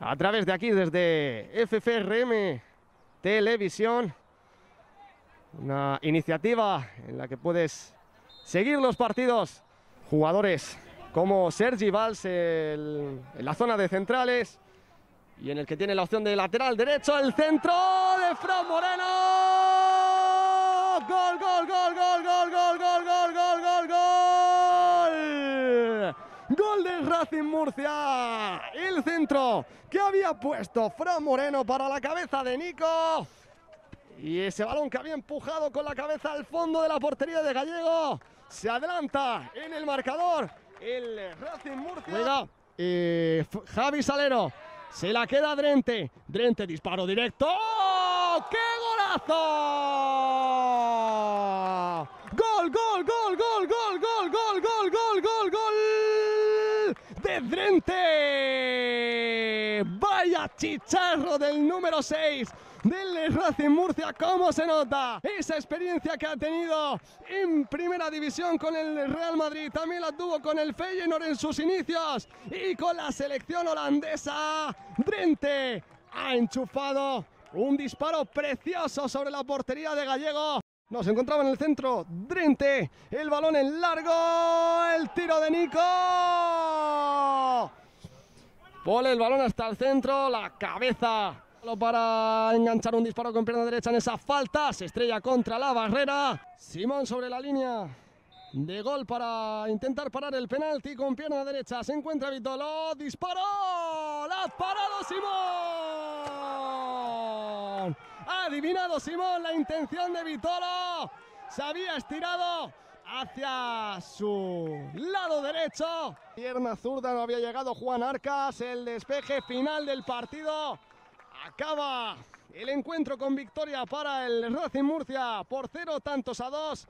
a través de aquí, desde FFRM Televisión. Una iniciativa en la que puedes seguir los partidos. Jugadores como Sergi Valls en la zona de centrales y en el que tiene la opción de lateral derecho, el centro de Fran Moreno. Gol, gol, gol. Gol del Racing Murcia. El centro que había puesto Fran Moreno para la cabeza de Nico. Y ese balón que había empujado con la cabeza al fondo de la portería de Gallego. Se adelanta en el marcador. El Racing Murcia. Eh, Javi Salero. Se la queda Drente. Drente, disparo directo. ¡Qué golazo! Drente. Vaya chicharro del número 6 del Racing Murcia, ¿cómo se nota? Esa experiencia que ha tenido en primera división con el Real Madrid, también la tuvo con el Feyenoord en sus inicios y con la selección holandesa. Drente ha enchufado un disparo precioso sobre la portería de Gallego. Nos encontraba en el centro Drente, el balón en largo, el tiro de Nico. Pone el balón hasta el centro, la cabeza para enganchar un disparo con pierna derecha en esa falta. Se estrella contra la barrera. Simón sobre la línea de gol para intentar parar el penalti con pierna derecha. Se encuentra Vitolo. ¡Disparo! ¡La ha parado Simón! Ha adivinado Simón la intención de Vitolo. Se había estirado hacia su lado derecho. Pierna zurda no había llegado Juan Arcas. El despeje final del partido. Acaba el encuentro con victoria para el Racing Murcia por cero tantos a dos.